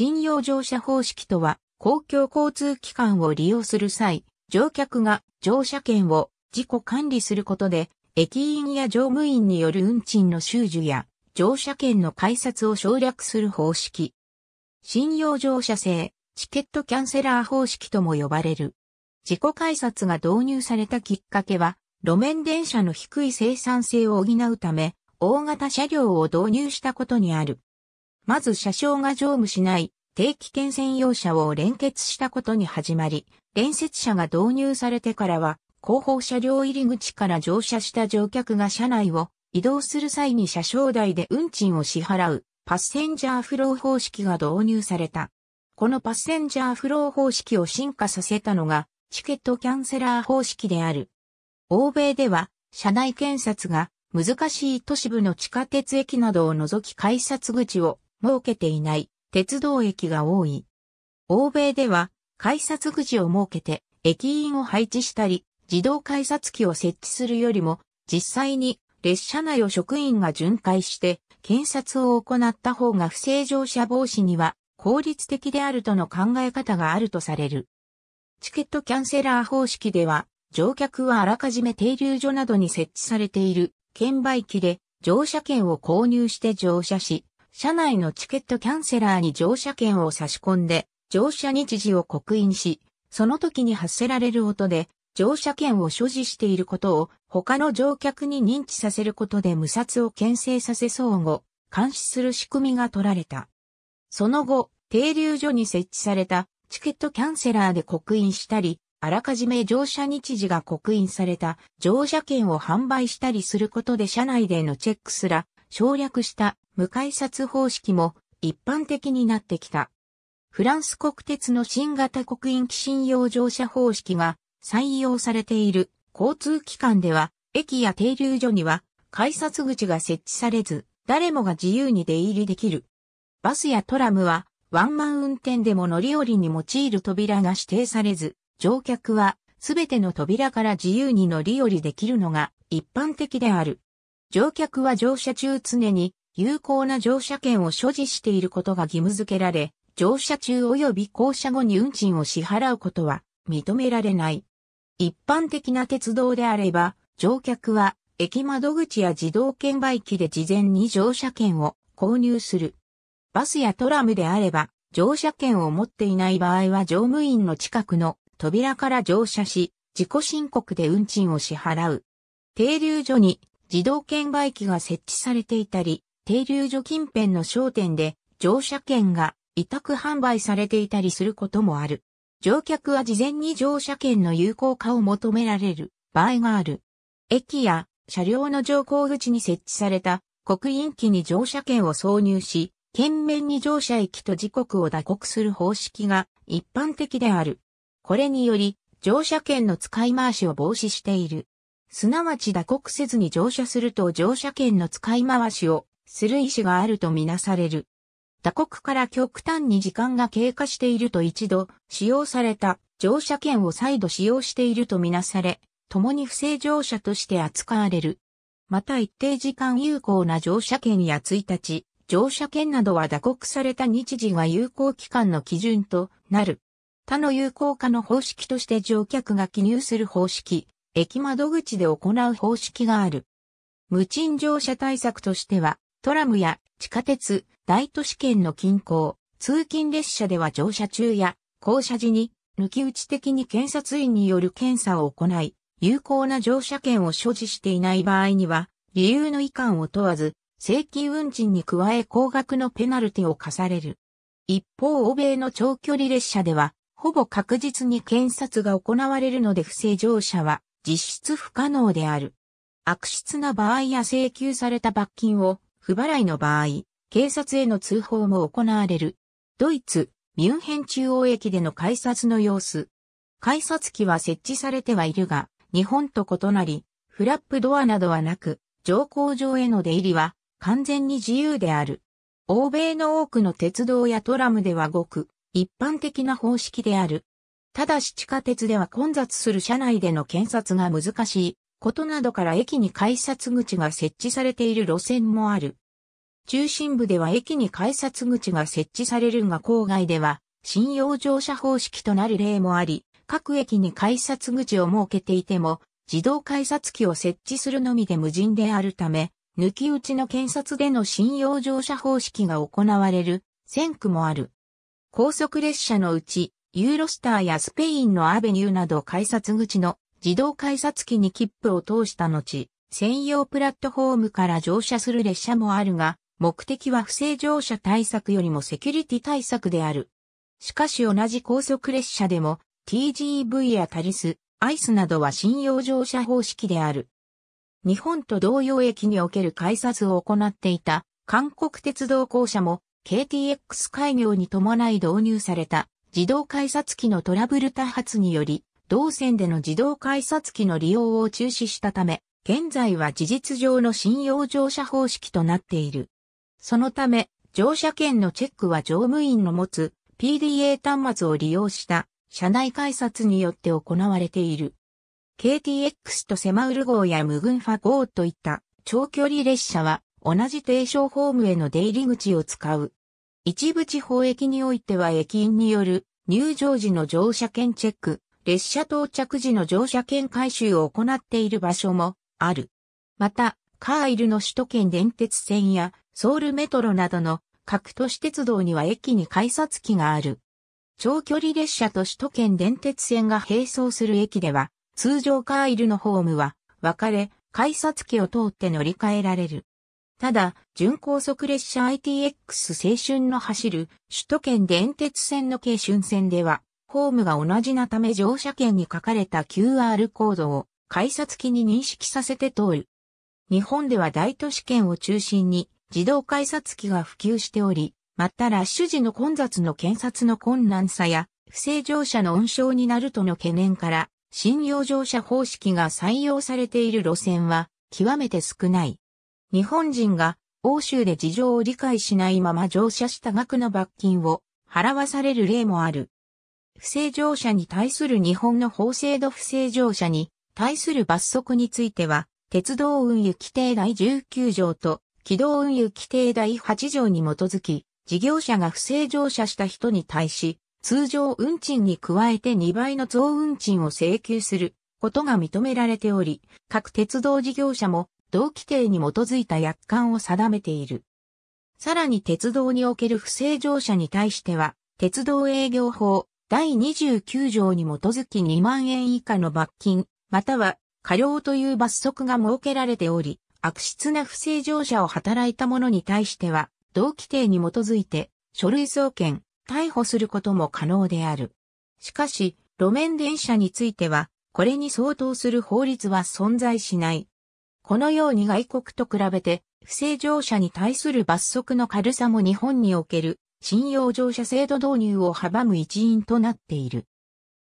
信用乗車方式とは、公共交通機関を利用する際、乗客が乗車券を自己管理することで、駅員や乗務員による運賃の収受や乗車券の改札を省略する方式。信用乗車制、チケットキャンセラー方式とも呼ばれる。自己改札が導入されたきっかけは、路面電車の低い生産性を補うため、大型車両を導入したことにある。まず車掌が乗務しない定期券専用車を連結したことに始まり、連接車が導入されてからは、後方車両入り口から乗車した乗客が車内を移動する際に車掌代で運賃を支払うパッセンジャーフロー方式が導入された。このパッセンジャーフロー方式を進化させたのがチケットキャンセラー方式である。欧米では車内検察が難しい都市部の地下鉄駅などを除き改札口を設けていない鉄道駅が多い。欧米では改札口を設けて駅員を配置したり、自動改札機を設置するよりも、実際に列車内を職員が巡回して検察を行った方が不正乗車防止には効率的であるとの考え方があるとされる。チケットキャンセラー方式では、乗客はあらかじめ停留所などに設置されている券売機で乗車券を購入して乗車し、車内のチケットキャンセラーに乗車券を差し込んで、乗車日時を刻印し、その時に発せられる音で、乗車券を所持していることを他の乗客に認知させることで無殺を牽制させ相互、監視する仕組みが取られた。その後、停留所に設置されたチケットキャンセラーで刻印したり、あらかじめ乗車日時が刻印された乗車券を販売したりすることで車内でのチェックすら省略した無改札方式も一般的になってきた。フランス国鉄の新型国員機信用乗車方式が採用されている交通機関では、駅や停留所には改札口が設置されず、誰もが自由に出入りできる。バスやトラムはワンマン運転でも乗り降りに用いる扉が指定されず、乗客はすべての扉から自由に乗り降りできるのが一般的である。乗客は乗車中常に有効な乗車券を所持していることが義務付けられ、乗車中及び降車後に運賃を支払うことは認められない。一般的な鉄道であれば、乗客は駅窓口や自動券売機で事前に乗車券を購入する。バスやトラムであれば、乗車券を持っていない場合は乗務員の近くの扉から乗車し、自己申告で運賃を支払う。停留所に自動券売機が設置されていたり、停留所近辺の商店で乗車券が委託販売されていたりすることもある。乗客は事前に乗車券の有効化を求められる場合がある。駅や車両の乗降口に設置された刻印機に乗車券を挿入し、懸命に乗車駅と時刻を打刻する方式が一般的である。これにより乗車券の使い回しを防止している。すなわち打刻せずに乗車すると乗車券の使い回しをする意思があるとみなされる。打刻から極端に時間が経過していると一度使用された乗車券を再度使用しているとみなされ、共に不正乗車として扱われる。また一定時間有効な乗車券や1日、乗車券などは打刻された日時が有効期間の基準となる。他の有効化の方式として乗客が記入する方式、駅窓口で行う方式がある。無賃乗車対策としては、トラムや地下鉄、大都市圏の近郊、通勤列車では乗車中や降車時に抜き打ち的に検察員による検査を行い、有効な乗車券を所持していない場合には、理由の遺憾を問わず、正規運賃に加え高額のペナルティを課される。一方、欧米の長距離列車では、ほぼ確実に検察が行われるので不正乗車は実質不可能である。悪質な場合や請求された罰金を不払いの場合、警察への通報も行われる。ドイツ、ミュンヘン中央駅での改札の様子。改札機は設置されてはいるが、日本と異なり、フラップドアなどはなく、乗降場への出入りは完全に自由である。欧米の多くの鉄道やトラムではごく一般的な方式である。ただし地下鉄では混雑する車内での検察が難しいことなどから駅に改札口が設置されている路線もある。中心部では駅に改札口が設置されるが郊外では、信用乗車方式となる例もあり、各駅に改札口を設けていても、自動改札機を設置するのみで無人であるため、抜き打ちの検察での信用乗車方式が行われる線区もある。高速列車のうち、ユーロスターやスペインのアベニューなど改札口の自動改札機に切符を通した後、専用プラットフォームから乗車する列車もあるが、目的は不正乗車対策よりもセキュリティ対策である。しかし同じ高速列車でも TGV やタリス、アイスなどは信用乗車方式である。日本と同様駅における改札を行っていた韓国鉄道公社も KTX 開業に伴い導入された自動改札機のトラブル多発により同線での自動改札機の利用を中止したため、現在は事実上の信用乗車方式となっている。そのため、乗車券のチェックは乗務員の持つ PDA 端末を利用した車内改札によって行われている。KTX とセマウル号やムグンファ号といった長距離列車は同じ停車ホームへの出入り口を使う。一部地方駅においては駅員による入場時の乗車券チェック、列車到着時の乗車券回収を行っている場所もある。また、カーイルの首都圏電鉄線やソウルメトロなどの各都市鉄道には駅に改札機がある。長距離列車と首都圏電鉄線が並走する駅では、通常カーイルのホームは分かれ、改札機を通って乗り換えられる。ただ、巡高速列車 ITX 青春の走る首都圏電鉄線の京春線では、ホームが同じなため乗車券に書かれた QR コードを改札機に認識させて通る。日本では大都市圏を中心に自動改札機が普及しており、またラッシュ時の混雑の検察の困難さや不正乗車の温床になるとの懸念から、信用乗車方式が採用されている路線は極めて少ない。日本人が欧州で事情を理解しないまま乗車した額の罰金を払わされる例もある。不正乗車に対する日本の法制度不正乗車に対する罰則については、鉄道運輸規定第19条と、軌道運輸規定第8条に基づき、事業者が不正乗車した人に対し、通常運賃に加えて2倍の増運賃を請求することが認められており、各鉄道事業者も同規定に基づいた約款を定めている。さらに鉄道における不正乗車に対しては、鉄道営業法、第29条に基づき2万円以下の罰金、または過料という罰則が設けられており、悪質な不正乗車を働いた者に対しては、同規定に基づいて、書類送検、逮捕することも可能である。しかし、路面電車については、これに相当する法律は存在しない。このように外国と比べて、不正乗車に対する罰則の軽さも日本における信用乗車制度導入を阻む一因となっている。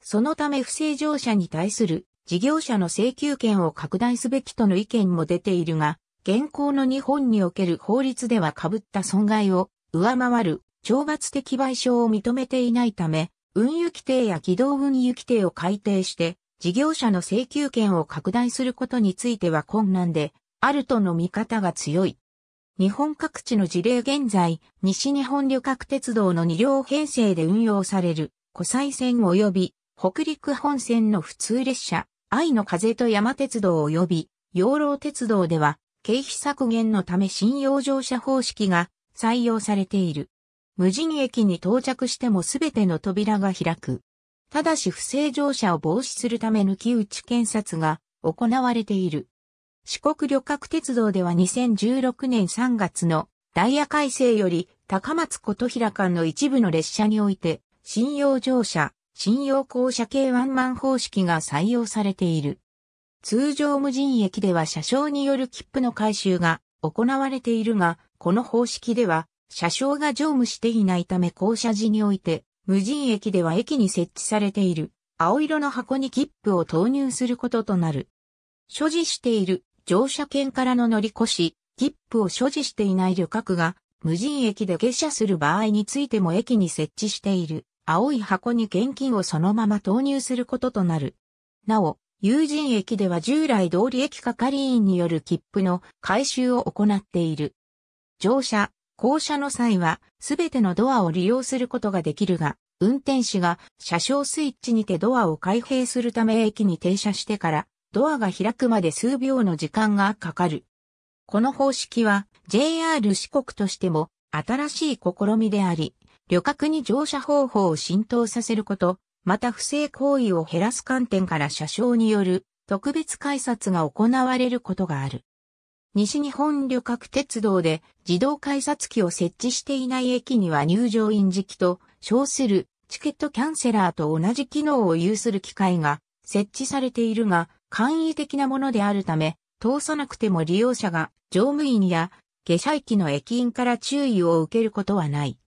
そのため不正乗車に対する事業者の請求権を拡大すべきとの意見も出ているが、現行の日本における法律では被った損害を上回る懲罰的賠償を認めていないため、運輸規定や軌道運輸規定を改定して、事業者の請求権を拡大することについては困難で、あるとの見方が強い。日本各地の事例現在、西日本旅客鉄道の2両編成で運用される、湖西線及び、北陸本線の普通列車、愛の風と山鉄道及び、養老鉄道では、経費削減のため信用乗車方式が採用されている。無人駅に到着してもすべての扉が開く。ただし不正乗車を防止するため抜き打ち検察が行われている。四国旅客鉄道では2016年3月のダイヤ改正より高松琴平間の一部の列車において、信用乗車、信用降車系ワンマン方式が採用されている。通常無人駅では車掌による切符の回収が行われているが、この方式では車掌が乗務していないため降車時において、無人駅では駅に設置されている青色の箱に切符を投入することとなる。所持している乗車券からの乗り越し、切符を所持していない旅客が、無人駅で下車する場合についても駅に設置している青い箱に現金をそのまま投入することとなる。なお、有人駅では従来通り駅係員による切符の回収を行っている。乗車、降車の際は、すべてのドアを利用することができるが、運転士が車掌スイッチにてドアを開閉するため駅に停車してからドアが開くまで数秒の時間がかかる。この方式は JR 四国としても新しい試みであり、旅客に乗車方法を浸透させること、また不正行為を減らす観点から車掌による特別改札が行われることがある。西日本旅客鉄道で自動改札機を設置していない駅には入場員時期と称するチケットキャンセラーと同じ機能を有する機械が設置されているが、簡易的なものであるため、通さなくても利用者が乗務員や下車駅の駅員から注意を受けることはない。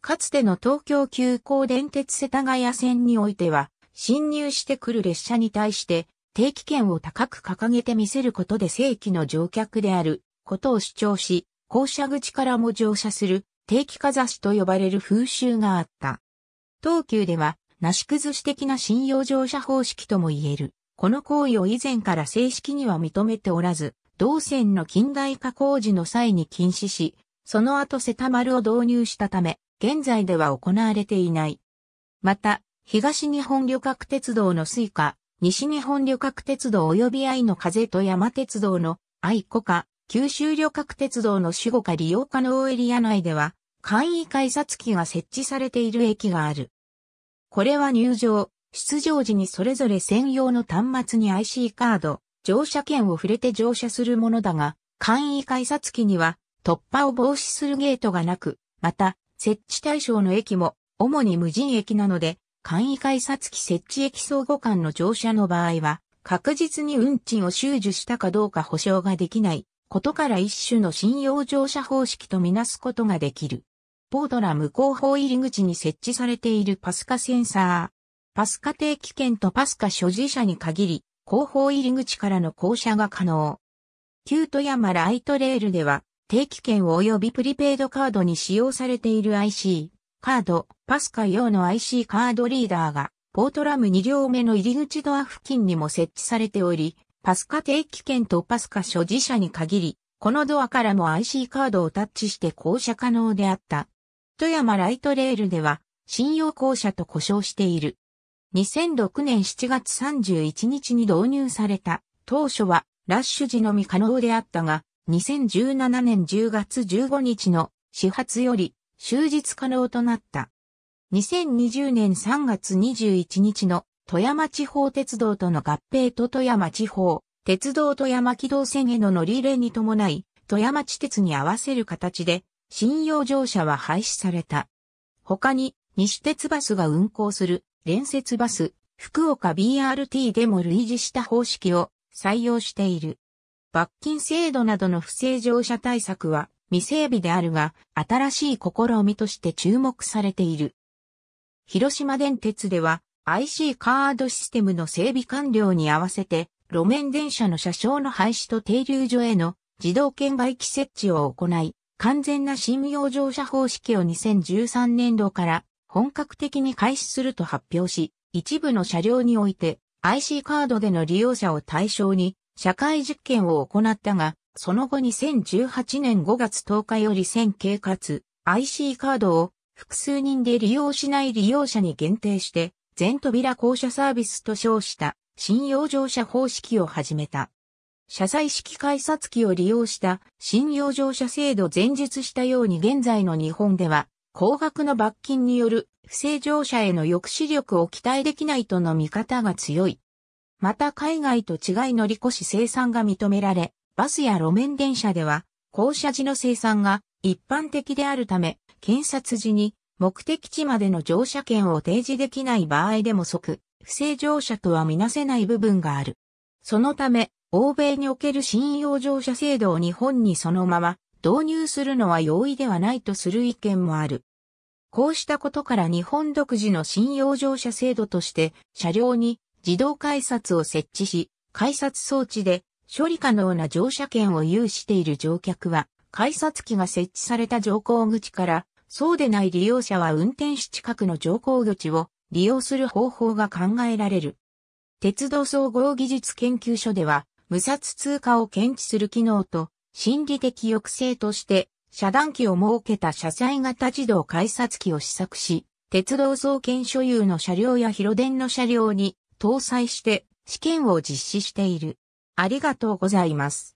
かつての東京急行電鉄世田谷線においては、侵入してくる列車に対して定期券を高く掲げて見せることで正規の乗客であることを主張し、降車口からも乗車する定期かざしと呼ばれる風習があった。東急では、なし崩し的な信用乗車方式とも言える。この行為を以前から正式には認めておらず、同線の近代化工事の際に禁止し、その後セタ丸を導入したため、現在では行われていない。また、東日本旅客鉄道のスイカ、西日本旅客鉄道及び愛の風と山鉄道の愛子化、九州旅客鉄道の守護化利用可能エリア内では、簡易改札機が設置されている駅がある。これは入場、出場時にそれぞれ専用の端末に IC カード、乗車券を触れて乗車するものだが、簡易改札機には突破を防止するゲートがなく、また、設置対象の駅も主に無人駅なので、簡易改札機設置駅相互間の乗車の場合は、確実に運賃を収受したかどうか保証ができないことから一種の信用乗車方式とみなすことができる。ポートラム効法入り口に設置されているパスカセンサー、パスカ定期券とパスカ所持者に限り、後方入り口からの降車が可能。旧富山ライトレールでは、定期券及びプリペイドカードに使用されている IC、カード、パスカ用の IC カードリーダーが、ポートラム2両目の入り口ドア付近にも設置されており、パスカ定期券とパスカ所持者に限り、このドアからも IC カードをタッチして降車可能であった。富山ライトレールでは、信用降車と呼称している。2006年7月31日に導入された、当初はラッシュ時のみ可能であったが、2017年10月15日の始発より終日可能となった。2020年3月21日の富山地方鉄道との合併と富山地方、鉄道富山機動線への乗り入れに伴い、富山地鉄に合わせる形で、信用乗車は廃止された。他に、西鉄バスが運行する連接バス、福岡 BRT でも類似した方式を採用している。罰金制度などの不正乗車対策は未整備であるが、新しい試みとして注目されている。広島電鉄では IC カードシステムの整備完了に合わせて、路面電車の車掌の廃止と停留所への自動券売機設置を行い、完全な信用乗車方式を2013年度から本格的に開始すると発表し、一部の車両において IC カードでの利用者を対象に社会実験を行ったが、その後2018年5月10日より1000系かつ IC カードを複数人で利用しない利用者に限定して全扉降車サービスと称した信用乗車方式を始めた。車載式改札機を利用した信用乗車制度前述したように現在の日本では高額の罰金による不正乗車への抑止力を期待できないとの見方が強い。また海外と違い乗り越し生産が認められ、バスや路面電車では、降車時の生産が一般的であるため、検察時に目的地までの乗車券を提示できない場合でも即、不正乗車とはみなせない部分がある。そのため、欧米における信用乗車制度を日本にそのまま導入するのは容易ではないとする意見もある。こうしたことから日本独自の信用乗車制度として車両に自動改札を設置し、改札装置で処理可能な乗車券を有している乗客は、改札機が設置された乗降口から、そうでない利用者は運転士近くの乗降口を利用する方法が考えられる。鉄道総合技術研究所では、無札通貨を検知する機能と、心理的抑制として遮断機を設けた車載型自動改札機を試作し、鉄道総研所有の車両や広電の車両に搭載して試験を実施している。ありがとうございます。